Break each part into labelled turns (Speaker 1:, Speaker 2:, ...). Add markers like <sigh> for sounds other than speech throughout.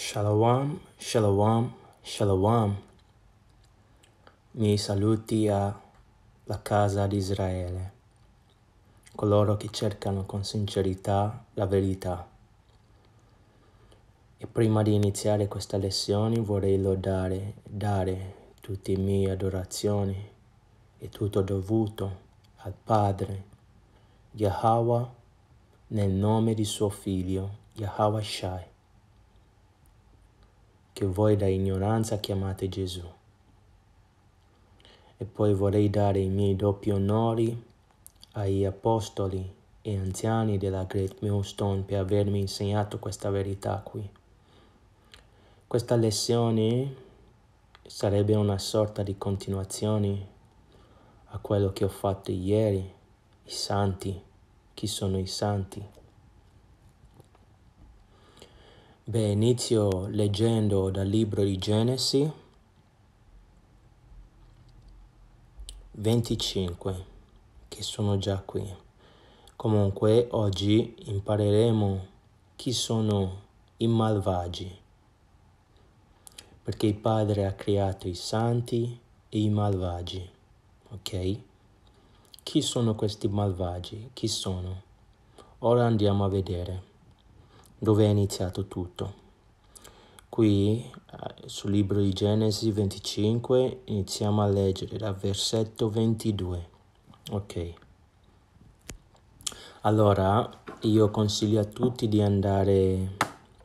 Speaker 1: Shalom, shalom, shalom. Mi saluti alla casa di Israele, coloro che cercano con sincerità la verità. E prima di iniziare questa lezione vorrei lodare, dare tutte le mie adorazioni e tutto dovuto al Padre, Yahweh, nel nome di suo figlio, Yahweh Shai che voi da ignoranza chiamate Gesù. E poi vorrei dare i miei doppi onori agli apostoli e anziani della Great Millstone per avermi insegnato questa verità qui. Questa lezione sarebbe una sorta di continuazione a quello che ho fatto ieri, i santi, chi sono i santi. Beh, inizio leggendo dal libro di Genesi 25, che sono già qui. Comunque, oggi impareremo chi sono i malvagi, perché il Padre ha creato i santi e i malvagi, ok? Chi sono questi malvagi? Chi sono? Ora andiamo a vedere dove è iniziato tutto. Qui eh, sul libro di Genesi 25 iniziamo a leggere dal versetto 22. Ok. Allora io consiglio a tutti di andare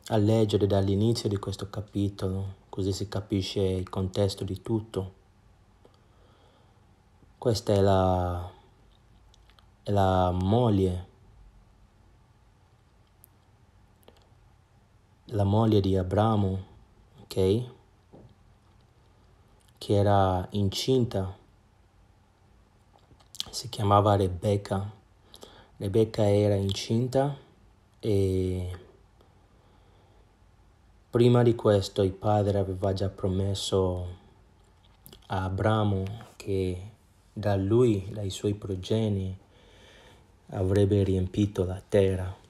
Speaker 1: a leggere dall'inizio di questo capitolo, così si capisce il contesto di tutto. Questa è la, la moglie la moglie di Abramo, ok? Che era incinta, si chiamava Rebecca. Rebecca era incinta e prima di questo il padre aveva già promesso a Abramo che da lui, dai suoi progeni, avrebbe riempito la terra.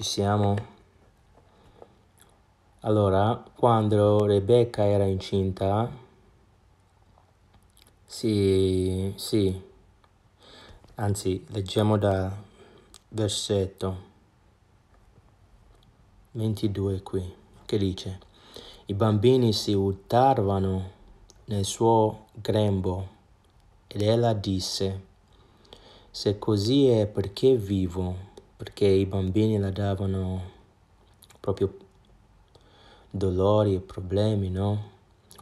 Speaker 1: Ci siamo? Allora, quando Rebecca era incinta, sì, sì, anzi, leggiamo dal versetto 22 qui, che dice, i bambini si urtarono nel suo grembo ed ella disse, se così è perché vivo? perché i bambini la davano proprio dolori e problemi, no?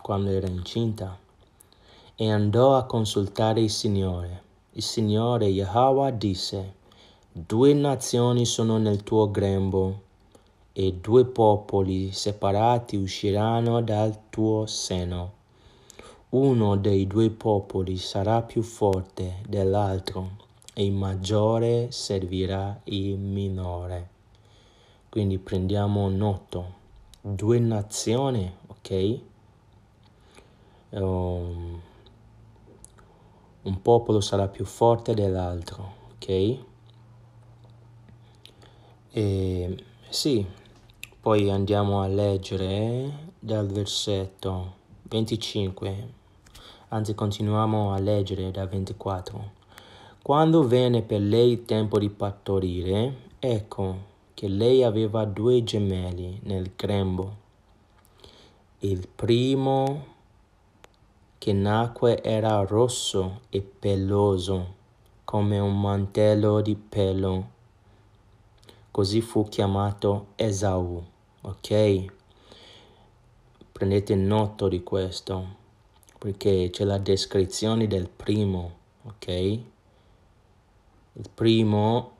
Speaker 1: Quando era incinta. E andò a consultare il Signore. Il Signore Yahweh disse, due nazioni sono nel tuo grembo e due popoli separati usciranno dal tuo seno. Uno dei due popoli sarà più forte dell'altro il maggiore servirà il minore. Quindi prendiamo noto, due nazioni, ok? Um, un popolo sarà più forte dell'altro, ok? E sì, poi andiamo a leggere dal versetto 25, anzi continuiamo a leggere dal 24. Quando venne per lei il tempo di partorire, ecco che lei aveva due gemelli nel grembo. Il primo che nacque era rosso e peloso, come un mantello di pelo. Così fu chiamato Esau, ok? Prendete noto di questo, perché c'è la descrizione del primo, ok? Il primo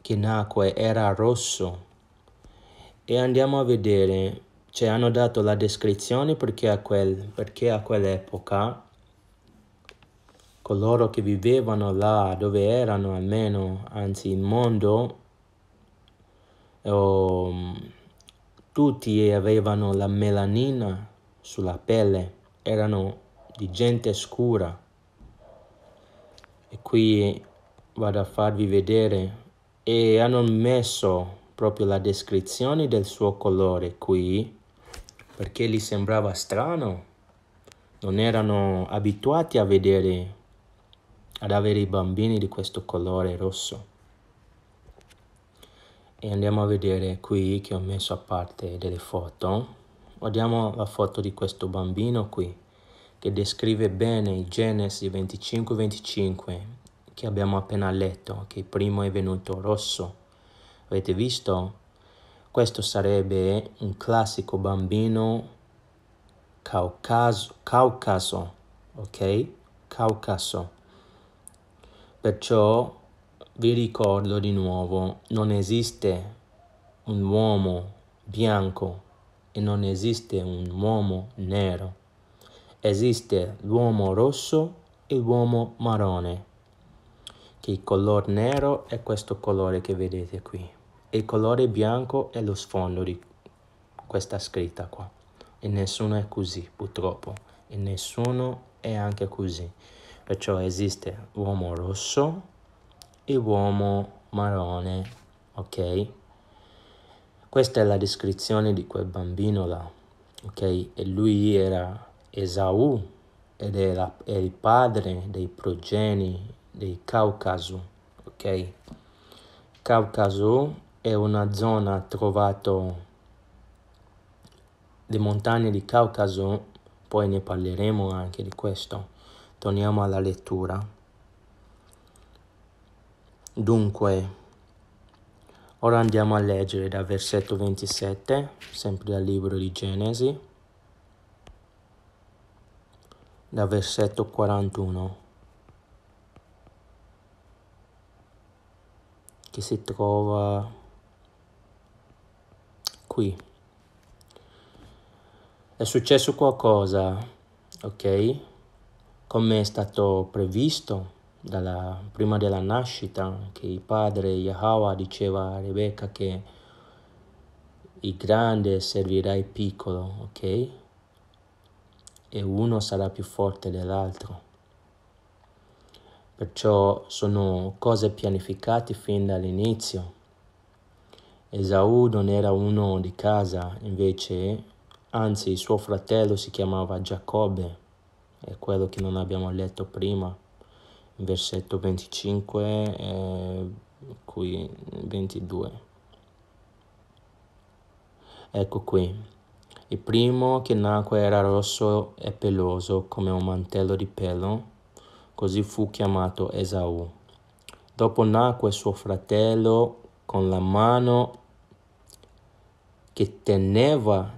Speaker 1: che nacque era rosso. E andiamo a vedere, cioè hanno dato la descrizione perché a, quel, perché a quell'epoca coloro che vivevano là dove erano almeno, anzi il mondo, oh, tutti avevano la melanina sulla pelle, erano di gente scura. E qui vado a farvi vedere e hanno messo proprio la descrizione del suo colore qui perché gli sembrava strano non erano abituati a vedere ad avere i bambini di questo colore rosso e andiamo a vedere qui che ho messo a parte delle foto guardiamo la foto di questo bambino qui che descrive bene Genesi 25 25 che abbiamo appena letto, che primo è venuto rosso. Avete visto? Questo sarebbe un classico bambino caucaso, caucaso ok? Caucaso. Perciò vi ricordo di nuovo, non esiste un uomo bianco e non esiste un uomo nero. Esiste l'uomo rosso e l'uomo marrone che il colore nero è questo colore che vedete qui e il colore bianco è lo sfondo di questa scritta qua e nessuno è così purtroppo e nessuno è anche così perciò esiste uomo rosso e uomo marrone ok questa è la descrizione di quel bambino là ok e lui era Esau ed è il padre dei progeni del Caucaso, ok? Caucaso è una zona trovata le montagne di Caucaso, poi ne parleremo anche di questo. Torniamo alla lettura. Dunque, ora andiamo a leggere dal versetto 27, sempre dal libro di Genesi, dal versetto 41. che si trova qui. È successo qualcosa, ok? Come è stato previsto dalla, prima della nascita, che il padre Yahweh diceva a Rebecca che il grande servirà il piccolo, ok? E uno sarà più forte dell'altro. Perciò sono cose pianificate fin dall'inizio. Esaù non era uno di casa, invece, anzi suo fratello si chiamava Giacobbe, è quello che non abbiamo letto prima, versetto 25 e qui 22. Ecco qui. Il primo che nacque era rosso e peloso come un mantello di pelo Così fu chiamato Esau. Dopo nacque suo fratello con la mano che teneva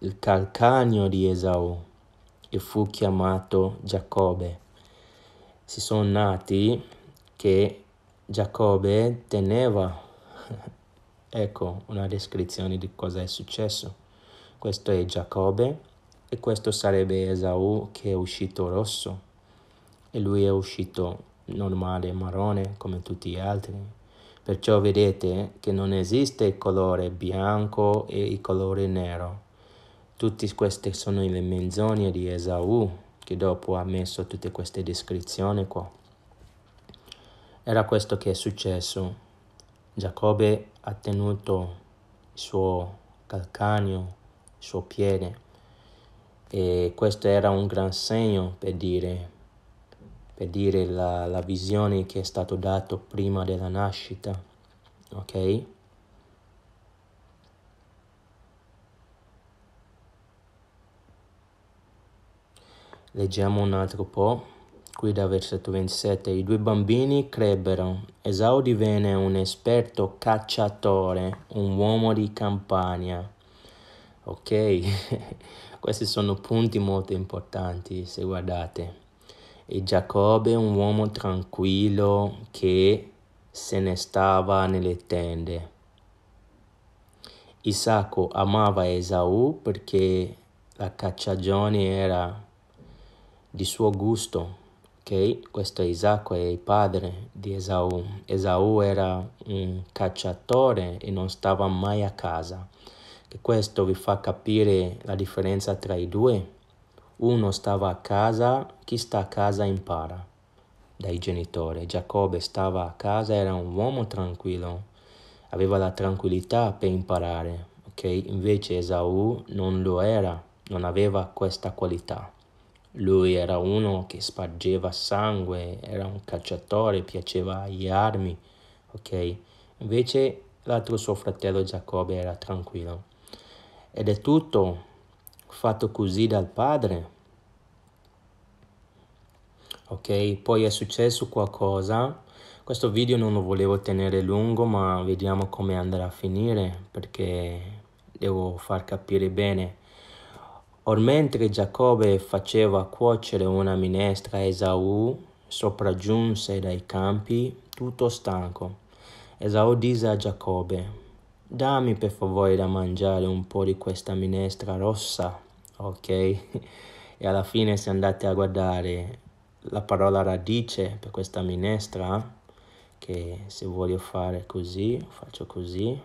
Speaker 1: il calcagno di Esau e fu chiamato Giacobbe. Si sono nati che Giacobbe teneva. <laughs> ecco una descrizione di cosa è successo. Questo è Giacobbe e questo sarebbe Esau che è uscito rosso e lui è uscito normale marrone come tutti gli altri. Perciò vedete che non esiste il colore bianco e il colore nero. Tutte queste sono le menzogne di Esau che dopo ha messo tutte queste descrizioni qua. Era questo che è successo. Giacobbe ha tenuto il suo calcagno, il suo piede e questo era un gran segno per dire per dire la, la visione che è stato dato prima della nascita, ok? Leggiamo un altro po', qui da versetto 27. I due bambini crebbero. Esau divenne un esperto cacciatore, un uomo di campagna. Ok, <laughs> questi sono punti molto importanti se guardate. E Giacobbe un uomo tranquillo che se ne stava nelle tende. Isacco amava Esau perché la cacciagione era di suo gusto. Okay? Questo Isacco è il padre di Esau. Esau era un cacciatore e non stava mai a casa. E questo vi fa capire la differenza tra i due uno stava a casa, chi sta a casa impara. Dai genitori. Giacobbe stava a casa, era un uomo tranquillo, aveva la tranquillità per imparare, ok? Invece Esaù non lo era, non aveva questa qualità. Lui era uno che spargeva sangue, era un cacciatore, piaceva agli armi, ok? Invece l'altro suo fratello Giacobbe era tranquillo. Ed è tutto fatto così dal padre. Ok, poi è successo qualcosa. Questo video non lo volevo tenere lungo, ma vediamo come andrà a finire perché devo far capire bene. Or mentre Giacobbe faceva cuocere una minestra, Esaù sopraggiunse dai campi tutto stanco. Esaù disse a Giacobbe, dammi per favore da mangiare un po' di questa minestra rossa ok? E alla fine se andate a guardare la parola radice per questa minestra, che se voglio fare così, faccio così,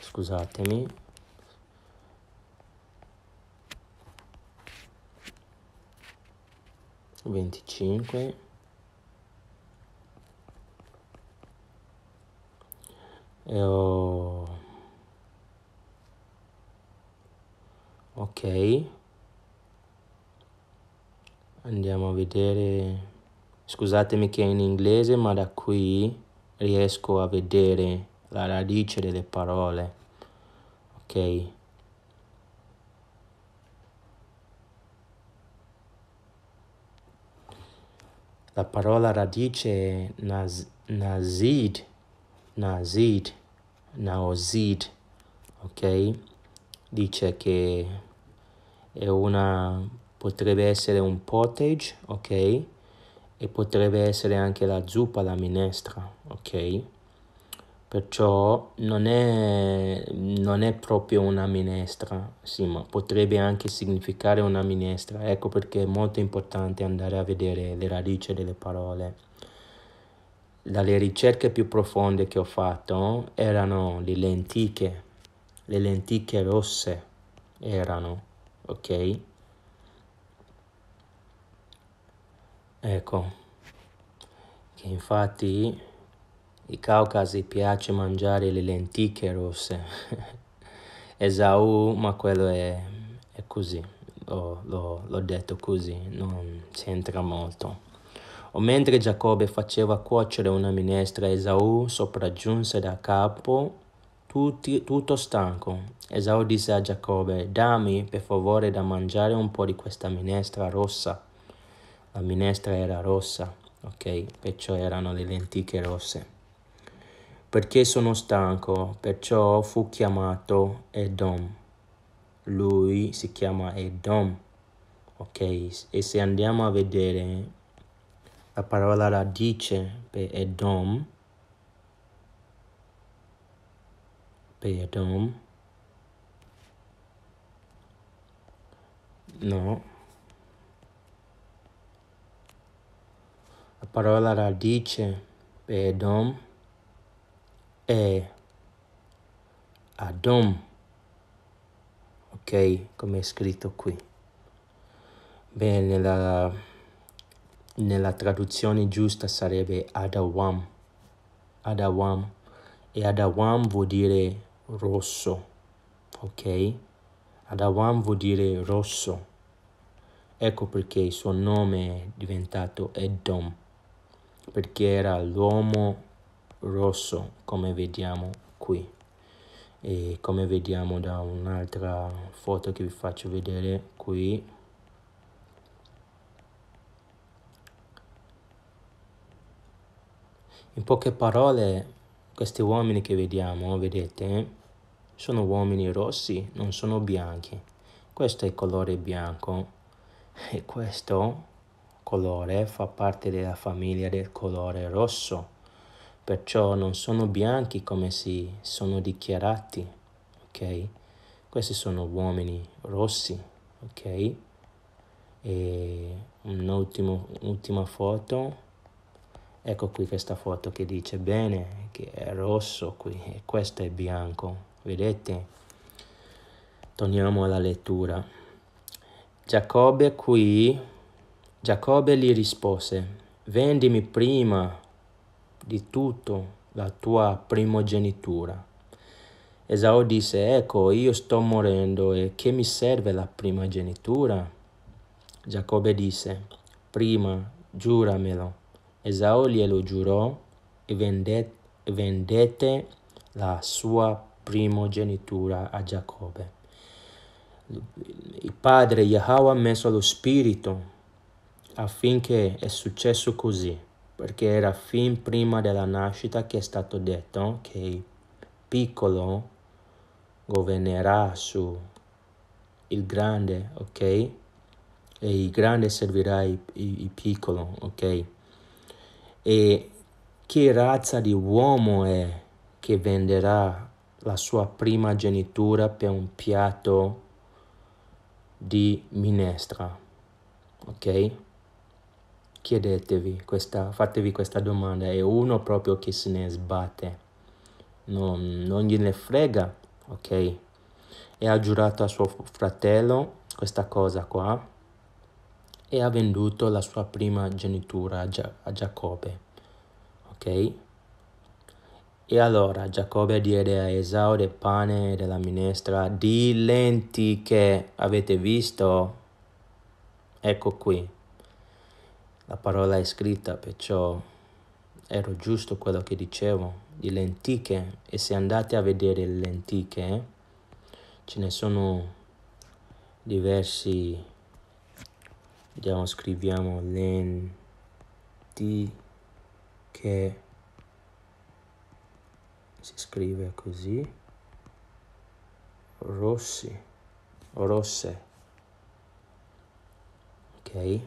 Speaker 1: scusatemi, venticinque e ho ok andiamo a vedere scusatemi che è in inglese ma da qui riesco a vedere la radice delle parole ok la parola radice è naz nazid nazid naozid ok dice che è una, potrebbe essere un potage, ok? E potrebbe essere anche la zuppa, la minestra, ok? Perciò non è, non è proprio una minestra, sì, ma potrebbe anche significare una minestra. Ecco perché è molto importante andare a vedere le radici delle parole. Dalle ricerche più profonde che ho fatto erano le lenticchie, le lenticchie rosse erano ok ecco che infatti i caucasi piace mangiare le lenticchie rosse <laughs> Esau, ma quello è, è così l'ho, l'ho, l'ho detto così non c'entra molto o mentre Giacobbe faceva cuocere una minestra, Esau sopraggiunse da capo tutti, tutto stanco. Esau disse a Giacobbe, dammi per favore da mangiare un po' di questa minestra rossa. La minestra era rossa, ok? Perciò erano le lenticchie rosse. Perché sono stanco, perciò fu chiamato Edom. Lui si chiama Edom, ok? E se andiamo a vedere, la parola radice per Edom Pedom. No. La parola radice, pedom, è adom. Ok, come è scritto qui. Bene, nella, nella traduzione giusta sarebbe adawam. Adawam. E adawam vuol dire rosso, ok? Adawam vuol dire rosso. Ecco perché il suo nome è diventato Edom, perché era l'uomo rosso, come vediamo qui. E come vediamo da un'altra foto che vi faccio vedere qui, In poche parole, questi uomini che vediamo, vedete, sono uomini rossi, non sono bianchi. Questo è il colore bianco e questo colore fa parte della famiglia del colore rosso, perciò non sono bianchi come si sono dichiarati, ok? Questi sono uomini rossi, ok? E un'ultima foto ecco qui questa foto che dice bene che è rosso qui e questo è bianco vedete? Torniamo alla lettura. Giacobbe qui, Giacobbe gli rispose, vendimi prima di tutto la tua primogenitura. Esau disse, ecco, io sto morendo e che mi serve la primogenitura? Giacobbe disse, prima giuramelo. Esau glielo giurò e vendette la sua primogenitura primogenitura a Giacobbe. Il padre Yahweh ha messo lo spirito affinché è successo così, perché era fin prima della nascita che è stato detto che il piccolo governerà su il grande, ok? E il grande servirà il, piccolo, ok? E che razza di uomo è che venderà la sua prima genitura per un piatto di minestra. Ok? Chiedetevi questa, fatevi questa domanda. È uno proprio che se ne sbatte, non, non gliene frega, ok? E ha giurato a suo fratello questa cosa qua e ha venduto la sua prima genitura a, Gia- a Giacobbe, ok? E allora Giacobbe diede a Esau del pane e della minestra di lentiche. avete visto. Ecco qui. La parola è scritta, perciò ero giusto quello che dicevo, di lentiche. E se andate a vedere le lentiche, ce ne sono diversi. Vediamo, scriviamo lentiche si scrive così, rossi o rosse, ok?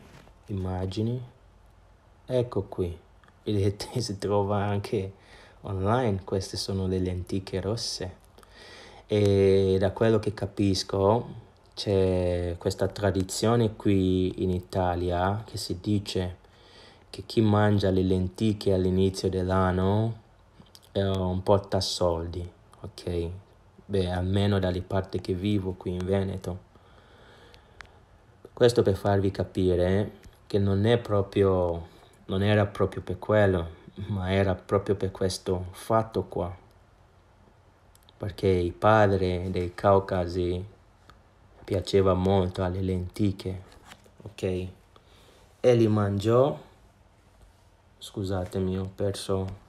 Speaker 1: Immagini, ecco qui, vedete <laughs> si trova anche online, queste sono delle lenticchie rosse e da quello che capisco c'è questa tradizione qui in Italia che si dice che chi mangia le lenticchie all'inizio dell'anno eh, un tassoldi, ok? Beh, almeno dalle parti che vivo qui in Veneto. Questo per farvi capire eh, che non è proprio, non era proprio per quello, ma era proprio per questo fatto qua. Perché il padre dei Caucasi piaceva molto alle lenticchie, ok? E li mangiò, scusatemi, ho perso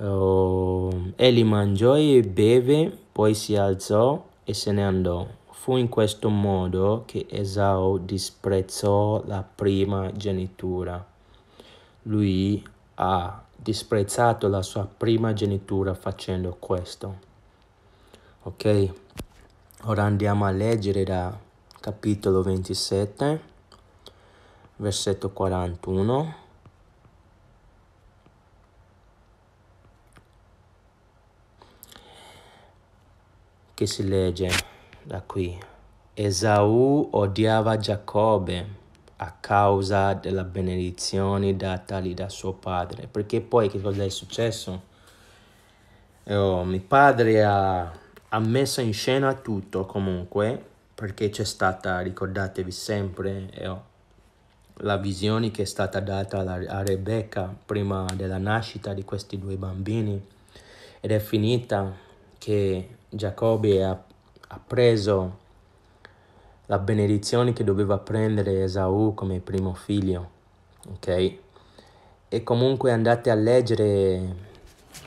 Speaker 1: Uh, ehm, egli mangiò e beve, poi si alzò e se ne andò. Fu in questo modo che Esau disprezzò la prima genitura. Lui ha disprezzato la sua prima genitura facendo questo. Ok, ora andiamo a leggere da capitolo 27, versetto 41. che si legge da qui. Esau odiava Giacobbe a causa della benedizione datagli da suo padre. Perché poi che cosa è successo? Oh, mio padre ha, ha messo in scena tutto comunque, perché c'è stata, ricordatevi sempre, eh, oh, la visione che è stata data a Rebecca prima della nascita di questi due bambini ed è finita che Giacobbe ha, ha preso la benedizione che doveva prendere Esaù come primo figlio, ok? E comunque andate a leggere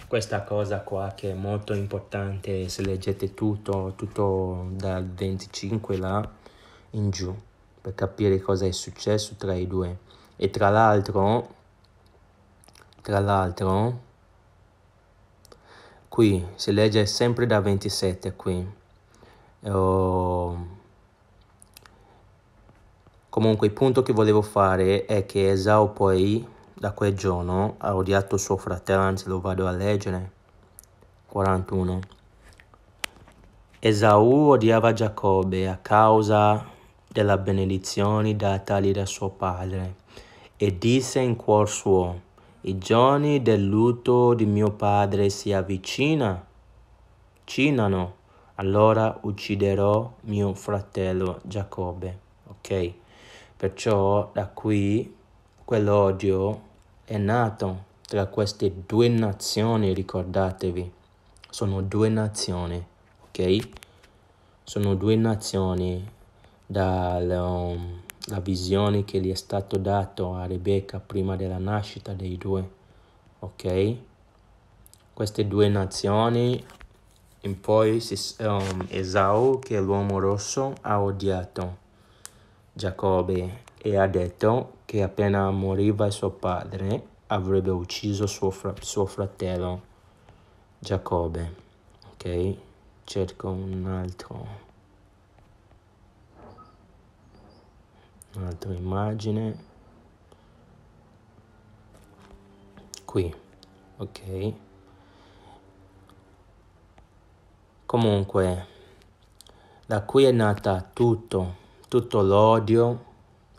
Speaker 1: questa cosa qua che è molto importante se leggete tutto, tutto dal 25 là in giù per capire cosa è successo tra i due. E tra l'altro, tra l'altro, qui si legge sempre da 27 qui oh. comunque il punto che volevo fare è che Esau poi da quel giorno ha odiato suo fratello anzi lo vado a leggere 41 Esau odiava Giacobbe a causa della benedizione datagli da suo padre e disse in cuor suo i giorni del lutto di mio padre si avvicinano, allora ucciderò mio fratello Giacobbe. Ok? Perciò da qui quell'odio è nato tra queste due nazioni, ricordatevi. Sono due nazioni, ok? Sono due nazioni dal... Um, la visione che gli è stato dato a Rebecca prima della nascita dei due, ok? Queste due nazioni, in poi um, ehm, Esau, che è l'uomo rosso, ha odiato Giacobbe e ha detto che appena moriva suo padre avrebbe ucciso suo, fra suo fratello Giacobbe, ok? Cerco un altro. un'altra immagine qui ok comunque da qui è nata tutto tutto l'odio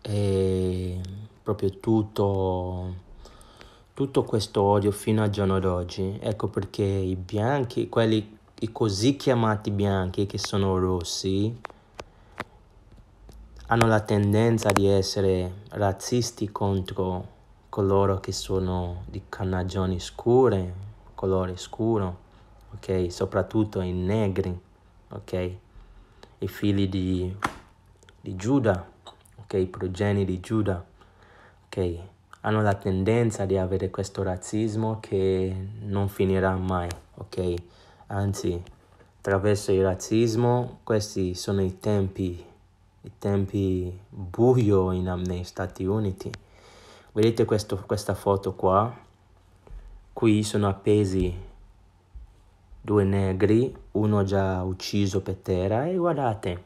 Speaker 1: e proprio tutto tutto questo odio fino al giorno d'oggi ecco perché i bianchi quelli i così chiamati bianchi che sono rossi hanno la tendenza di essere razzisti contro coloro che sono di carnagioni scure, colore scuro, ok? Soprattutto i negri, ok? I figli di, di Giuda, ok? I progeni di Giuda, ok? Hanno la tendenza di avere questo razzismo che non finirà mai, ok? Anzi, attraverso il razzismo questi sono i tempi i tempi buio in, negli Stati Uniti. Vedete questo, questa foto qua? Qui sono appesi due negri, uno già ucciso per terra e guardate,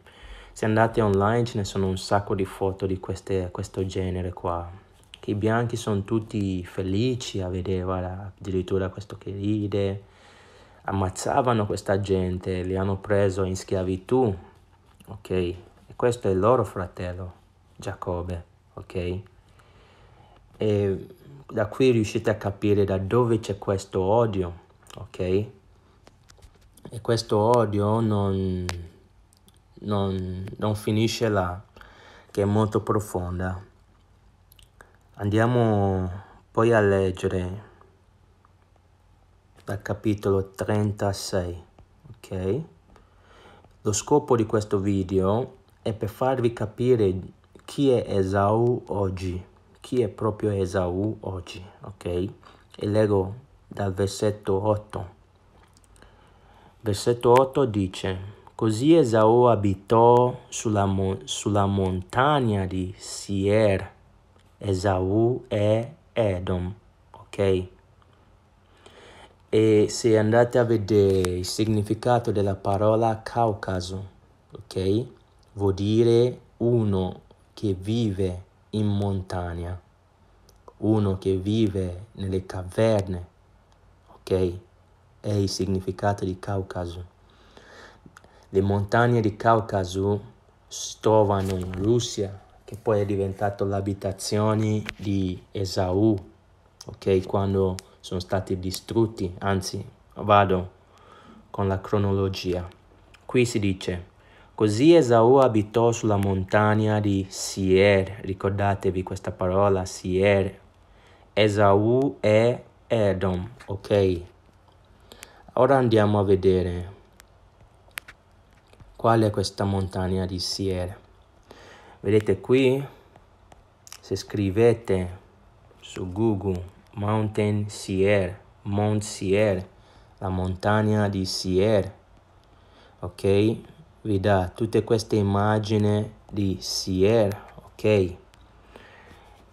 Speaker 1: se andate online ce ne sono un sacco di foto di queste, questo genere qua. Che i bianchi sono tutti felici a vedere guarda, addirittura questo che ride. Ammazzavano questa gente, li hanno preso in schiavitù, ok? E questo è il loro fratello, Giacobbe, ok? E da qui riuscite a capire da dove c'è questo odio, ok? E questo odio non, non, non finisce là, che è molto profonda. Andiamo poi a leggere dal capitolo 36, ok? Lo scopo di questo video è per farvi capire chi è Esau oggi, chi è proprio Esau oggi, ok? E leggo dal versetto 8. Versetto 8 dice, così Esau abitò sulla, mo sulla montagna di Sier, Esau è Edom, ok? E se andate a vedere il significato della parola Caucaso, ok? vuol dire uno che vive in montagna, uno che vive nelle caverne, ok? È il significato di Caucaso. Le montagne di Caucaso trovano in Russia, che poi è diventato l'abitazione di Esaù, ok? Quando sono stati distrutti, anzi, vado con la cronologia. Qui si dice Così Esau abitò sulla montagna di Sier, ricordatevi questa parola, Sier. Esau è Edom, ok? Ora andiamo a vedere qual è questa montagna di Sier. Vedete qui, se scrivete su Google Mountain Sier, Mount Sier, la montagna di Sier, ok? vi dà tutte queste immagini di Sierra, ok?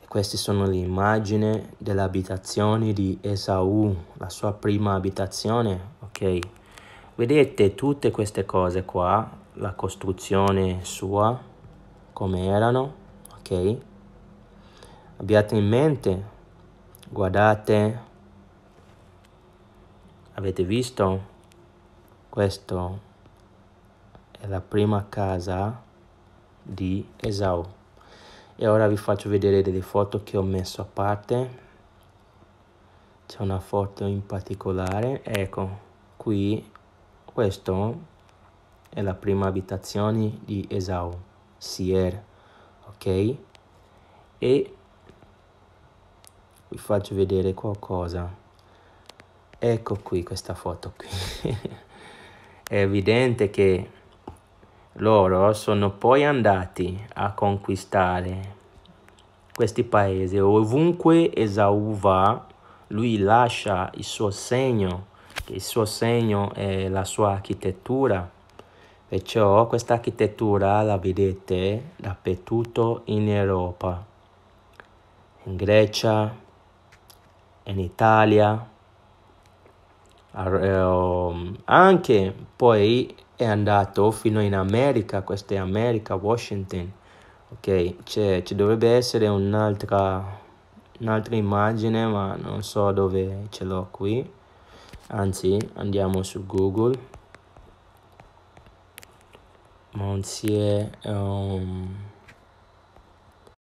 Speaker 1: Queste sono le immagini dell'abitazione di Esau, la sua prima abitazione, ok? Vedete tutte queste cose qua, la costruzione sua, come erano, ok? Abbiate in mente, guardate, avete visto questo? è la prima casa di Esau. E ora vi faccio vedere delle foto che ho messo a parte. C'è una foto in particolare, ecco, qui questa è la prima abitazione di Esau, Sier, ok? E vi faccio vedere qualcosa. Ecco qui questa foto qui. <laughs> è evidente che loro sono poi andati a conquistare questi paesi. Ovunque Esau va, lui lascia il suo segno, che il suo segno è la sua architettura. Perciò questa architettura la vedete dappertutto in Europa, in Grecia, in Italia, eh, anche poi è andato fino in America, questa è America, Washington, ok? C'è, ci dovrebbe essere un'altra, un'altra immagine, ma non so dove ce l'ho qui. Anzi, andiamo su Google. Monsieur... Um,